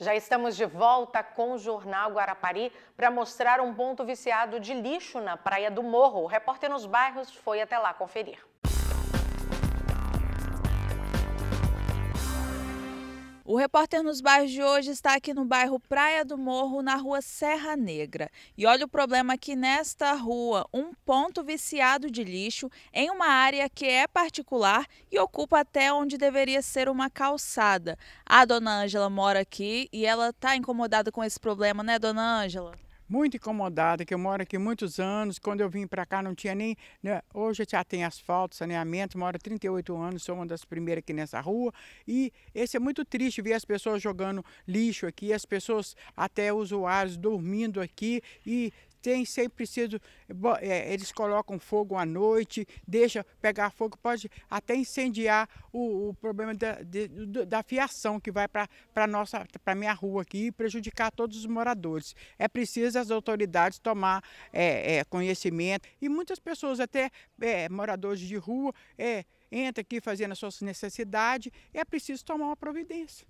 Já estamos de volta com o Jornal Guarapari para mostrar um ponto viciado de lixo na Praia do Morro. O repórter nos bairros foi até lá conferir. O repórter nos bairros de hoje está aqui no bairro Praia do Morro, na rua Serra Negra. E olha o problema aqui nesta rua, um ponto viciado de lixo em uma área que é particular e ocupa até onde deveria ser uma calçada. A dona Ângela mora aqui e ela está incomodada com esse problema, né, dona Ângela? muito incomodada, que eu moro aqui muitos anos. Quando eu vim para cá não tinha nem. Né? Hoje já tem asfalto, saneamento, moro 38 anos, sou uma das primeiras aqui nessa rua. E esse é muito triste ver as pessoas jogando lixo aqui, as pessoas, até usuários, dormindo aqui e tem sempre preciso, eh, eh, eles colocam fogo à noite, deixa pegar fogo, pode até incendiar o, o problema da, de, da fiação que vai para para minha rua aqui e prejudicar todos os moradores. É preciso as autoridades tomar é, é, conhecimento e muitas pessoas, até é, moradores de rua, é, entram aqui fazendo as suas necessidades e é preciso tomar uma providência.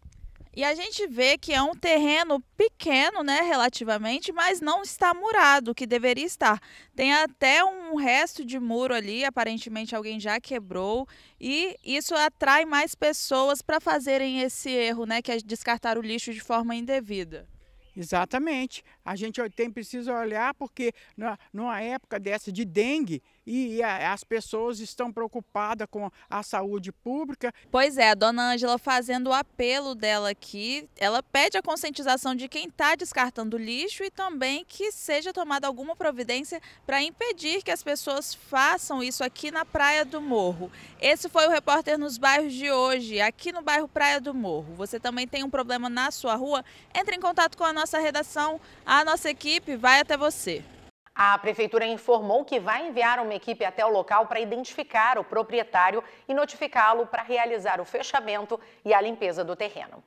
E a gente vê que é um terreno pequeno, né, relativamente, mas não está murado, que deveria estar. Tem até um resto de muro ali, aparentemente alguém já quebrou, e isso atrai mais pessoas para fazerem esse erro, né, que é descartar o lixo de forma indevida. Exatamente. A gente tem precisa olhar porque numa época dessa de dengue e, as pessoas estão preocupadas com a saúde pública. Pois é, a dona Ângela fazendo o apelo dela aqui, ela pede a conscientização de quem está descartando lixo e também que seja tomada alguma providência para impedir que as pessoas façam isso aqui na Praia do Morro. Esse foi o repórter nos bairros de hoje, aqui no bairro Praia do Morro. Você também tem um problema na sua rua? Entre em contato com a nossa nossa redação, a nossa equipe vai até você. A prefeitura informou que vai enviar uma equipe até o local para identificar o proprietário e notificá-lo para realizar o fechamento e a limpeza do terreno.